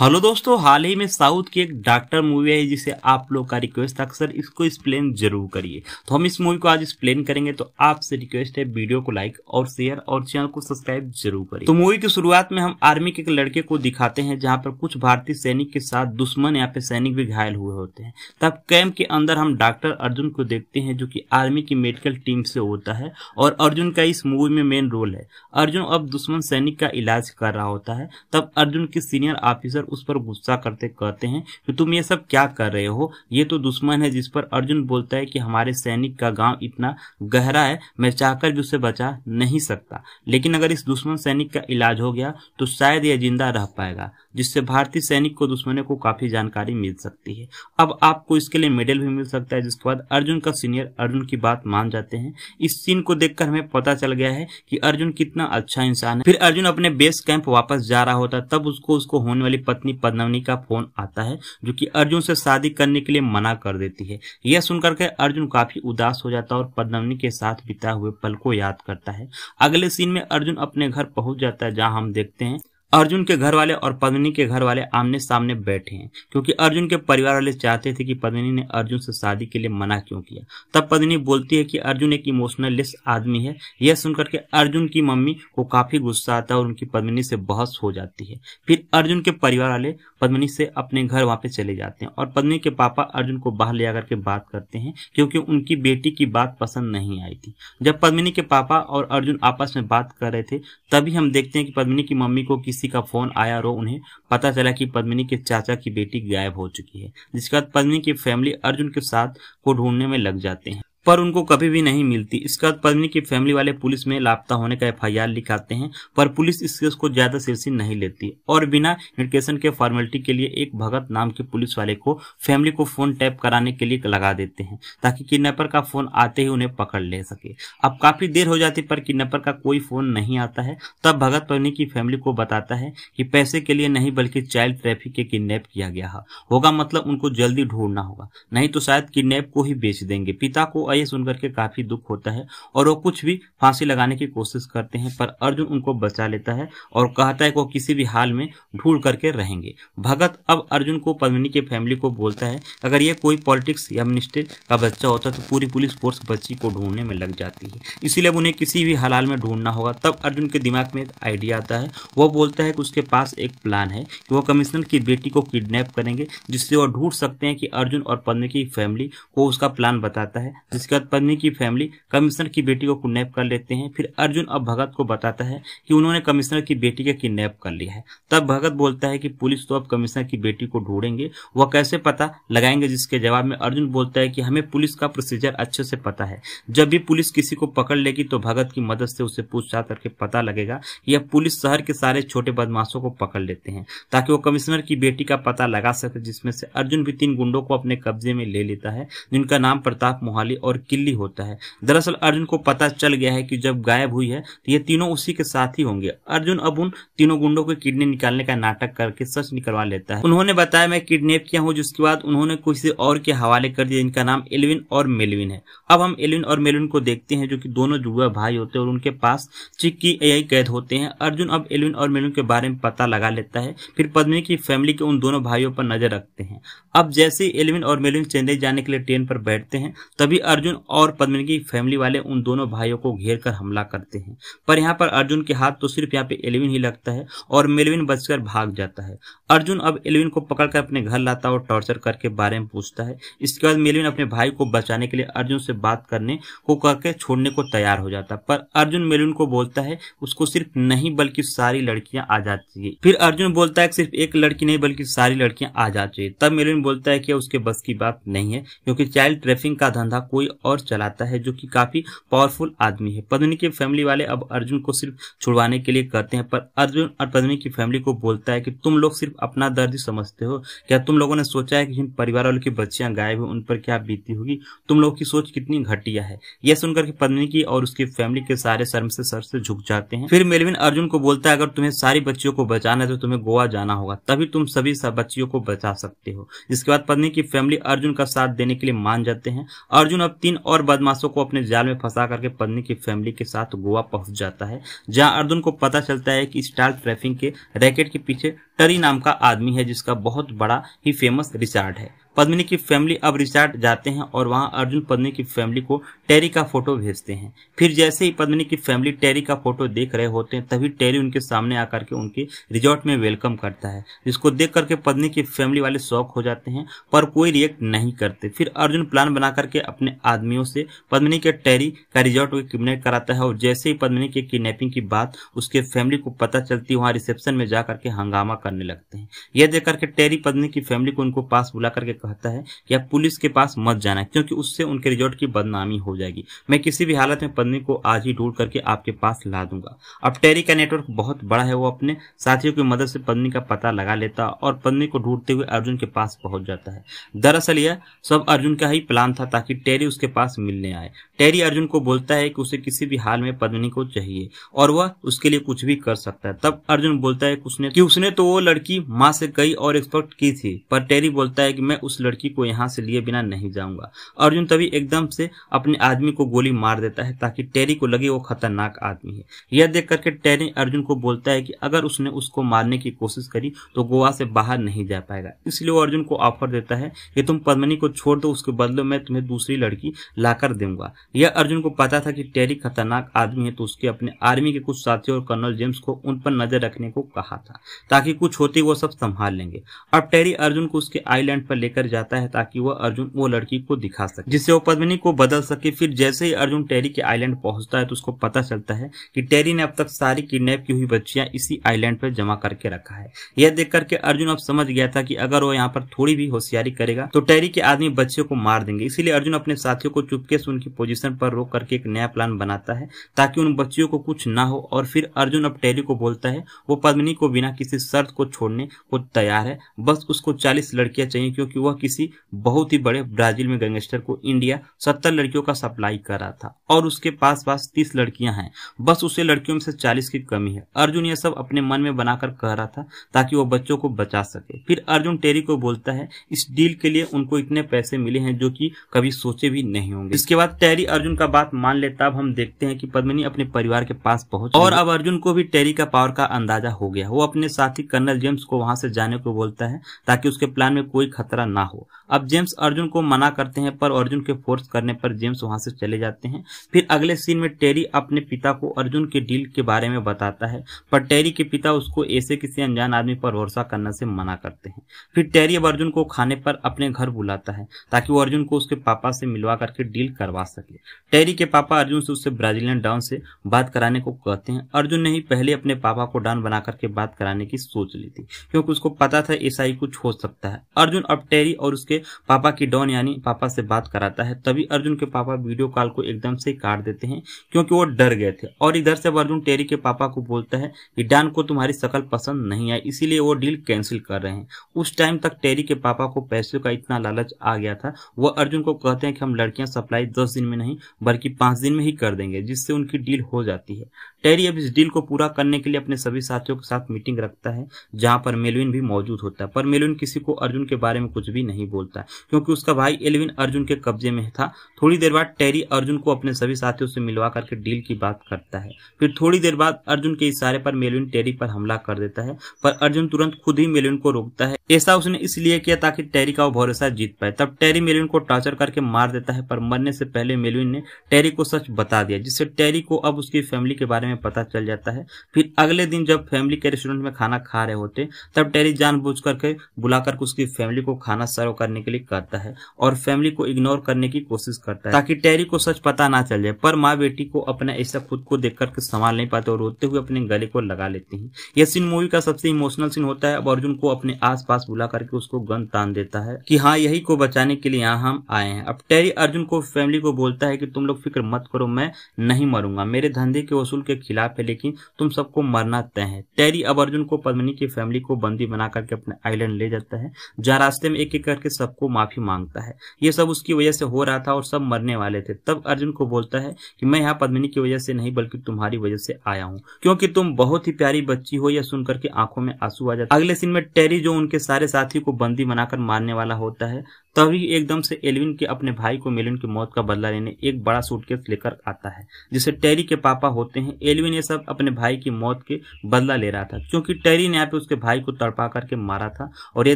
hello दोस्तों हाल ही में south की एक डॉक्टर मूवी है जिसे आप लोग का रिक्वेस्ट था अक्सर इसको एक्सप्लेन जरूर करिए तो हम इस मूवी को आज एक्सप्लेन करेंगे तो आपसे रिक्वेस्ट है वीडियो को लाइक और शेयर और चैनल को सब्सक्राइब जरूर करें तो मूवी की शुरुआत में हम आर्मी के एक लड़के को दिखाते हैं जहाँ पर कुछ भारतीय सैनिक के साथ दुश्मन यहाँ पे सैनिक भी घायल हुए होते हैं तब कैंप के अंदर हम डॉक्टर अर्जुन को देखते हैं जो की आर्मी की मेडिकल टीम से होता है और अर्जुन का इस मूवी में मेन रोल है अर्जुन अब दुश्मन सैनिक का इलाज कर रहा होता है तब अर्जुन के सीनियर ऑफिसर देखकर उस पर गुस्सा करते कहते हैं कि तो तुम ये सब क्या कर रहे हो ये तो दुश्मन है जिस पर अर्जुन बोलता है कि हमारे सैनिक का गांव इतना गहरा है मैं चाहकर भी उसे बचा नहीं सकता लेकिन अगर इस दुश्मन सैनिक का इलाज हो गया तो शायद यह जिंदा रह पाएगा जिससे भारतीय सैनिक को दुश्मनों को काफी जानकारी मिल सकती है अब आपको इसके लिए मेडल भी मिल सकता है जिसके बाद अर्जुन का सीनियर अर्जुन की बात मान जाते हैं इस सीन को देखकर हमें पता चल गया है कि अर्जुन कितना अच्छा इंसान है फिर अर्जुन अपने बेस कैंप वापस जा रहा होता तब उसको उसको होने वाली पत्नी पद्मनी का फोन आता है जो कि अर्जुन से शादी करने के लिए मना कर देती है यह सुनकर के अर्जुन काफी उदास हो जाता है और पद्मनी के साथ बिता हुए पल को याद करता है अगले सीन में अर्जुन अपने घर पहुंच जाता है जहां हम देखते हैं अर्जुन के घर वाले और पद्मिनी के घर वाले आमने सामने बैठे हैं क्योंकि अर्जुन के परिवार वाले चाहते थे कि पद्मिनी ने अर्जुन से शादी के लिए मना क्यों किया तब पद्मिनी बोलती है कि अर्जुन एक इमोशनलेस आदमी है यह सुनकर के अर्जुन की मम्मी को काफी गुस्सा आता है और उनकी पद्मिनी से बहस हो जाती है फिर अर्जुन के परिवार वाले पद्मिनी से अपने घर वहां पे चले जाते हैं और पद्मिनी के पापा अर्जुन को बाहर ले जाकर के बात करते हैं क्योंकि उनकी बेटी की बात पसंद नहीं आई थी जब पद्मिनी के पापा और अर्जुन आपस में बात कर रहे थे तभी हम देखते हैं कि पद्मिनी की मम्मी को किसी किसी का फोन आया और उन्हें पता चला कि पद्मिनी के चाचा की बेटी गायब हो चुकी है जिसके बाद पद्मिनी की फैमिली अर्जुन के साथ को ढूंढने में लग जाते हैं पर उनको कभी भी नहीं मिलती इसके बाद मतलब पत्नी की फैमिली वाले पुलिस में लापता होने का एफ लिखाते हैं पर पुलिस इस केस को ज्यादा सीरियसली नहीं लेती और बिना इंडिकेशन के फॉर्मेलिटी के लिए एक भगत नाम के पुलिस वाले को फैमिली को फोन टैप कराने के लिए लगा देते हैं ताकि किडनेपर का फोन आते ही उन्हें पकड़ ले सके अब काफी देर हो जाती पर किडनेपर का कोई फोन नहीं आता है तब भगत पत्नी की फैमिली को बताता है कि पैसे के लिए नहीं बल्कि चाइल्ड ट्रैफिक के किडनेप किया गया होगा मतलब उनको जल्दी ढूंढना होगा नहीं तो शायद किडनेप को ही बेच देंगे पिता को तो ये सुनकर के काफी दुख होता है और वो कुछ भी फांसी लगाने की कोशिश करते हैं पर अर्जुन उनको बचा लेता है और कहता है कि वो किसी भी हाल में ढूंढ करके रहेंगे भगत अब अर्जुन को पद्मिनी के फैमिली को बोलता है अगर ये कोई पॉलिटिक्स या मिनिस्टर का बच्चा होता तो पूरी पुलिस फोर्स बच्ची को ढूंढने में लग जाती है इसीलिए उन्हें किसी भी हालाल में ढूंढना होगा तब अर्जुन के दिमाग में एक आइडिया आता है वो बोलता है कि उसके पास एक प्लान है कि वो कमिश्नर की बेटी को किडनैप करेंगे जिससे वो ढूंढ सकते हैं कि अर्जुन और पद्मिनी की फैमिली को उसका प्लान बताता है इसके बाद पत्नी की फैमिली कमिश्नर की बेटी को किडनैप कर लेते हैं फिर अर्जुन अब भगत को बताता है कि उन्होंने कमिश्नर की बेटी का किडनैप कर लिया है तब भगत बोलता है कि पुलिस तो अब कमिश्नर की बेटी को ढूंढेंगे वह कैसे पता लगाएंगे जिसके जवाब में अर्जुन बोलता है कि हमें पुलिस का प्रोसीजर अच्छे से पता है जब भी पुलिस किसी को पकड़ लेगी तो भगत की मदद से उसे पूछताछ करके पता लगेगा कि यह पुलिस शहर के सारे छोटे बदमाशों को पकड़ लेते हैं ताकि वो कमिश्नर की बेटी का पता लगा सके जिसमें से अर्जुन भी तीन गुंडों को अपने कब्जे में ले लेता है जिनका नाम प्रताप मोहाली और और किल्ली होता है दरअसल अर्जुन को पता चल गया है कि जब गायब हुई है तो ये तीनों उसी के साथ ही होंगे अर्जुन अब उन तीनों गुंडों की किडनी निकालने का नाटक करके सच निकलवा लेता है उन्होंने बताया मैं किडनेप किया हूँ जिसके बाद उन्होंने किसी और के हवाले कर दिया जिनका नाम एलविन और मेलविन है अब हम एलविन और मेलविन को देखते हैं जो की दोनों जुआ भाई होते हैं और उनके पास चिक्की की यही कैद होते हैं अर्जुन अब एलविन और मेलविन के बारे में पता लगा लेता है फिर पद्मी की फैमिली के उन दोनों भाइयों पर नजर रखते हैं अब जैसे एलविन और मेलविन चेन्नई जाने के लिए ट्रेन पर बैठते हैं तभी अर्जुन अर्जुन और पद्मिनी की फैमिली वाले उन दोनों भाइयों को घेर कर हमला करते हैं पर यहाँ पर अर्जुन के हाथ तो सिर्फ यहाँ पे एलिविन ही लगता है और मेलविन बचकर भाग जाता है अर्जुन अब एलिविन को पकड़कर अपने घर लाता और टॉर्चर करके बारे में पूछता है इसके बाद मेलविन अपने भाई को बचाने के लिए अर्जुन से बात करने को करके छोड़ने को तैयार हो जाता पर अर्जुन मेलविन को बोलता है उसको सिर्फ नहीं बल्कि सारी लड़कियां आ जाती है फिर अर्जुन बोलता है सिर्फ एक लड़की नहीं बल्कि सारी लड़कियां आ जाती है तब मेलविन बोलता है कि उसके बस की बात नहीं है क्योंकि चाइल्ड ट्रैफिंग का धंधा कोई और चलाता है जो कि काफी पावरफुल आदमी है पद्मिनी के फैमिली वाले अब अर्जुन को सिर्फ छुड़वाने के लिए करते हैं पर अर्जुन और पद्मिनी की फैमिली को बोलता है कि तुम लोग सिर्फ अपना दर्द ही समझते हो क्या तुम लोगों ने सोचा है कि जिन परिवार वालों की बच्चियां गायब हैं उन पर क्या बीती होगी तुम लोगों की सोच कितनी घटिया है यह सुनकर के पद्मिनी की और उसकी फैमिली के सारे शर्म से सर से झुक जाते हैं फिर मेलविन अर्जुन को बोलता है अगर तुम्हें सारी बच्चियों को बचाना है तो तुम्हें गोवा जाना होगा तभी तुम सभी बच्चियों को बचा सकते हो इसके बाद पत्नी की फैमिली अर्जुन का साथ देने के लिए मान जाते हैं अर्जुन अब तीन और बदमाशों को अपने जाल में फंसा करके पत्नी की फैमिली के साथ गोवा पहुंच जाता है जहां अर्जुन को पता चलता है कि स्टार ट्रैफिंग के रैकेट के पीछे टरी नाम का आदमी है जिसका बहुत बड़ा ही फेमस रिचार्ड है पद्मिनी की फैमिली अब रिचार्ड जाते हैं और वहां अर्जुन पद्मिनी की फैमिली को टेरी का फोटो भेजते हैं फिर जैसे ही पद्मिनी की फैमिली टेरी का फोटो देख रहे होते हैं तभी टेरी उनके सामने आकर के उनके रिजॉर्ट में वेलकम करता है जिसको देख करके पद्मिनी की फैमिली वाले शौक हो जाते हैं पर कोई रिएक्ट नहीं करते फिर अर्जुन प्लान बना करके अपने आदमियों से पद्मिनी के टेरी का रिजॉर्ट किडनेप कराता है और जैसे ही पद्मिनी के किडनेपिंग की बात उसके फैमिली को पता चलती है वहां रिसेप्शन में जाकर के हंगामा करने लगते हैं यह देख करके टेरी पद्मिनी की फैमिली को उनको पास बुला करके कहता है कि आप पुलिस के पास मत जाना क्योंकि उससे उनके रिजॉर्ट की बदनामी हो जाएगी मैं किसी भी हालत में पत्नी को आज ही ढूंढ करके आपके पास ला दूंगा अब टेरी का नेटवर्क बहुत बड़ा है वो अपने साथियों की मदद से पत्नी का पता लगा लेता और पत्नी को ढूंढते हुए अर्जुन के पास पहुंच जाता है दरअसल यह सब अर्जुन का ही प्लान था ताकि टेरी उसके पास मिलने आए टेरी अर्जुन को बोलता है कि उसे किसी भी हाल में पत्नी को चाहिए और वह उसके लिए कुछ भी कर सकता है तब अर्जुन बोलता है कि उसने कि उसने तो वो लड़की माँ से कई और एक्सपेक्ट की थी पर टेरी बोलता है कि मैं उस उस लड़की को यहाँ से लिए बिना नहीं जाऊंगा अर्जुन तभी एकदम से अपने आदमी को गोली मार देता है ताकि टेरी को लगे वो खतरनाक आदमी है यह देख करके टेरी अर्जुन को बोलता है कि अगर उसने उसको मारने की कोशिश करी तो गोवा से बाहर नहीं जा पाएगा इसलिए वो अर्जुन को ऑफर देता है कि तुम पद्मनी को छोड़ दो उसके बदले में तुम्हें दूसरी लड़की लाकर दूंगा यह अर्जुन को पता था कि टेरी खतरनाक आदमी है तो उसके अपने आर्मी के कुछ साथियों और कर्नल जेम्स को उन पर नजर रखने को कहा था ताकि कुछ होती वो सब संभाल लेंगे अब टेरी अर्जुन को उसके आईलैंड पर लेकर लेकर जाता है ताकि वह अर्जुन वो लड़की को दिखा सके जिससे वो पद्मिनी को बदल सके फिर जैसे ही अर्जुन टेरी के आइलैंड पहुंचता है तो उसको पता चलता है कि टेरी ने अब तक सारी किडनैप की हुई बच्चियां इसी आइलैंड पर जमा करके रखा है यह देख करके अर्जुन अब समझ गया था कि अगर वो यहाँ पर थोड़ी भी होशियारी करेगा तो टेरी के आदमी बच्चे को मार देंगे इसीलिए अर्जुन अपने साथियों को चुपके से उनकी पोजिशन पर रोक करके एक नया प्लान बनाता है ताकि उन बच्चियों को कुछ ना हो और फिर अर्जुन अब टेरी को बोलता है वो पद्मिनी को बिना किसी शर्त को छोड़ने को तैयार है बस उसको चालीस लड़कियां चाहिए क्योंकि वह वह किसी बहुत ही बड़े ब्राजील में गैंगस्टर को इंडिया सत्तर लड़कियों का सप्लाई कर रहा था और उसके पास पास तीस लड़कियां हैं बस उसे लड़कियों में से चालीस की कमी है अर्जुन यह सब अपने मन में बनाकर कह रहा था ताकि वह बच्चों को बचा सके फिर अर्जुन टेरी को बोलता है इस डील के लिए उनको इतने पैसे मिले हैं जो की कभी सोचे भी नहीं होंगे इसके बाद टेरी अर्जुन का बात मान लेता अब हम देखते हैं की पद्मनी अपने परिवार के पास पहुंच और अब अर्जुन को भी टेरी का पावर का अंदाजा हो गया वो अपने साथी कर्नल जेम्स को वहां से जाने को बोलता है ताकि उसके प्लान में कोई खतरा ना ना हो अब जेम्स अर्जुन को मना करते हैं पर अर्जुन के फोर्स करने पर जेम्स वहां से चले जाते हैं फिर अगले सीन में टेरी अपने पिता को अर्जुन के डील के बारे में बताता है पर टेरी के पिता उसको ऐसे किसी अनजान आदमी पर भरोसा करने से मना करते हैं फिर टेरी अब अर्जुन को खाने पर अपने घर बुलाता है ताकि वो अर्जुन को उसके पापा से मिलवा करके डील करवा सके टेरी के पापा अर्जुन से उससे ब्राजीलियन डाउन से बात कराने को कहते हैं अर्जुन ने ही पहले अपने पापा को डाउन बना करके बात कराने की सोच ली थी क्योंकि उसको पता था ऐसा ही कुछ हो सकता है अर्जुन अब टेरी भाई और उसके पापा की डॉन यानी पापा से बात कराता है तभी अर्जुन के पापा वीडियो कॉल को एकदम से काट देते हैं क्योंकि वो डर गए थे और इधर से अर्जुन टेरी के पापा को बोलता है कि डॉन को तुम्हारी शकल पसंद नहीं आई इसीलिए वो डील कैंसिल कर रहे हैं उस टाइम तक टेरी के पापा को पैसे का इतना लालच आ गया था वो अर्जुन को कहते हैं कि हम लड़कियां सप्लाई दस दिन में नहीं बल्कि पांच दिन में ही कर देंगे जिससे उनकी डील हो जाती है टेरी अब इस डील को पूरा करने के लिए अपने सभी साथियों के साथ मीटिंग रखता है जहां पर मेलविन भी मौजूद होता है पर मेलविन किसी को अर्जुन के बारे में कुछ भी नहीं बोलता क्योंकि उसका भाई एलविन अर्जुन के कब्जे में था थोड़ी देर बाद टेरी अर्जुन को अपने सभी साथियों से मिलवा करके डील की बात करता है फिर थोड़ी देर बाद अर्जुन के इशारे पर मेलविन टेरी पर हमला कर देता है पर अर्जुन तुरंत खुद ही मेलविन को रोकता है ऐसा उसने इसलिए किया ताकि टेरी का वो भरोसा जीत पाए तब टेरी मेलविन को टॉर्चर करके मार देता है पर मरने से पहले मेलविन ने टेरी को सच बता दिया जिससे टेरी को अब उसकी फैमिली के बारे में में पता चल जाता है फिर अगले दिन जब फैमिली के रेस्टोरेंट में खाना खा रहे होते तब टेरी जान बुझ करके बुला बुलाकर उसकी फैमिली को खाना सर्व करने के लिए कहता है और फैमिली को इग्नोर करने की कोशिश करता है ताकि टेरी को सच पता ना चल जाए पर माँ बेटी को अपना ऐसा खुद को देख करके संभाल नहीं पाते और रोते हुए अपने गले को लगा लेती है यह सीन मूवी का सबसे इमोशनल सीन होता है अब अर्जुन को अपने आसपास बुला करके उसको गन तान देता है की हाँ यही को बचाने के लिए यहाँ हम आए हैं अब टेरी अर्जुन को फैमिली को बोलता है की तुम लोग फिक्र मत करो मैं नहीं मरूंगा मेरे धंधे के वसूल के खिलाफ है लेकिन तुम सबको मरना तय है टेरी अब अर्जुन को पद्मनी की फैमिली को बंदी बना करके अपने आइलैंड ले जाता है जहाँ रास्ते में एक एक करके सबको माफी मांगता है ये सब उसकी वजह से हो रहा था और सब मरने वाले थे तब अर्जुन को बोलता है कि मैं यहाँ पद्मनी की वजह से नहीं बल्कि तुम्हारी वजह से आया हूँ क्योंकि तुम बहुत ही प्यारी बच्ची हो यह सुनकर के आंखों में आंसू आ जाता अगले सीन में टेरी जो उनके सारे साथी को बंदी बनाकर मारने वाला होता है तभी एकदम से एलविन के अपने भाई को मेलविन की मौत का बदला लेने एक बड़ा सूटकेस लेकर आता है जिसे टेरी के पापा होते हैं एलविन ये सब अपने भाई की मौत के बदला ले रहा था क्योंकि टेरी ने यहाँ पे उसके भाई को तड़पा करके मारा था और ये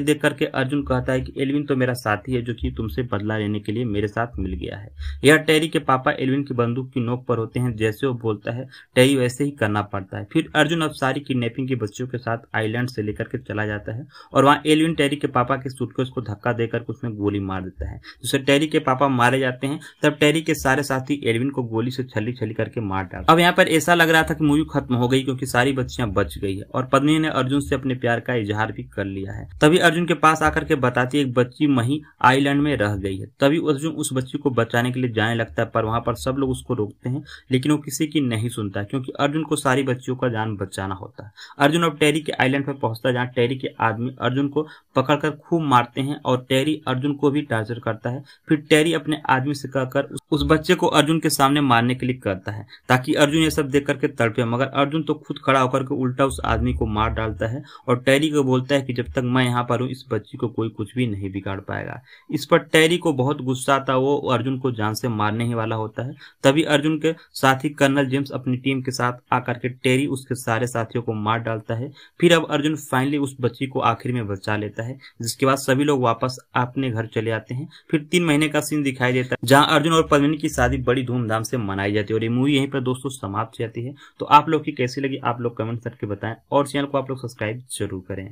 देख करके अर्जुन कहता है कि एलविन तो मेरा साथी है जो कि तुमसे बदला लेने के लिए मेरे साथ मिल गया है यह टेरी के पापा एलविन की बंदूक की नोक पर होते हैं जैसे वो बोलता है टेरी वैसे ही करना पड़ता है फिर अर्जुन अब सारी किडनेपिंग की बच्चियों के साथ आईलैंड से लेकर के चला जाता है और वहाँ एलविन टेरी के पापा के सूटकेस को धक्का देकर उसमें गोली मार देता है दूसरे टेरी के पापा मारे जाते हैं तब टेरी के सारे साथी एडविन को गोली से छली छली करके मार डालते अब यहाँ पर ऐसा लग रहा था कि मूवी खत्म हो गई क्योंकि सारी बच्चियां बच गई है और पद्मी ने अर्जुन से अपने प्यार का इजहार भी कर लिया है तभी अर्जुन के पास आकर के बताती एक बच्ची मही आईलैंड में रह गई है तभी अर्जुन उस बच्ची को बचाने के लिए जाने लगता है पर वहां पर सब लोग उसको रोकते हैं लेकिन वो किसी की नहीं सुनता क्योंकि अर्जुन को सारी बच्चियों का जान बचाना होता है अर्जुन अब टेरी के आइलैंड पर पहुंचता है जहाँ टेरी के आदमी अर्जुन को पकड़कर खूब मारते हैं और टेरी अर्जुन को भी टार्चर करता है फिर टेरी अपने आदमी से कहकर उस बच्चे को अर्जुन के सामने मारने के लिए करता है ताकि अर्जुन ये सब देख करके तड़पे मगर अर्जुन तो खुद खड़ा होकर के उल्टा उस आदमी को मार डालता है और टेरी को बोलता है कि जब तक मैं यहाँ पर हूँ इस बच्ची को कोई कुछ भी नहीं बिगाड़ पाएगा इस पर टेरी को बहुत गुस्सा आता वो अर्जुन को जान से मारने ही वाला होता है तभी अर्जुन के साथी कर्नल जेम्स अपनी टीम के साथ आकर के टेरी उसके सारे साथियों को मार डालता है फिर अब अर्जुन फाइनली उस बच्ची को आखिर में बचा लेता है जिसके बाद सभी लोग वापस अपने घर घर चले आते हैं फिर तीन महीने का सीन दिखाई देता है जहाँ अर्जुन और पद्मिनी की शादी बड़ी धूमधाम से मनाई जाती है और ये मूवी यहीं पर दोस्तों समाप्त जाती है तो आप लोग की कैसी लगी आप लोग कमेंट करके बताएं और चैनल को आप लोग सब्सक्राइब जरूर करें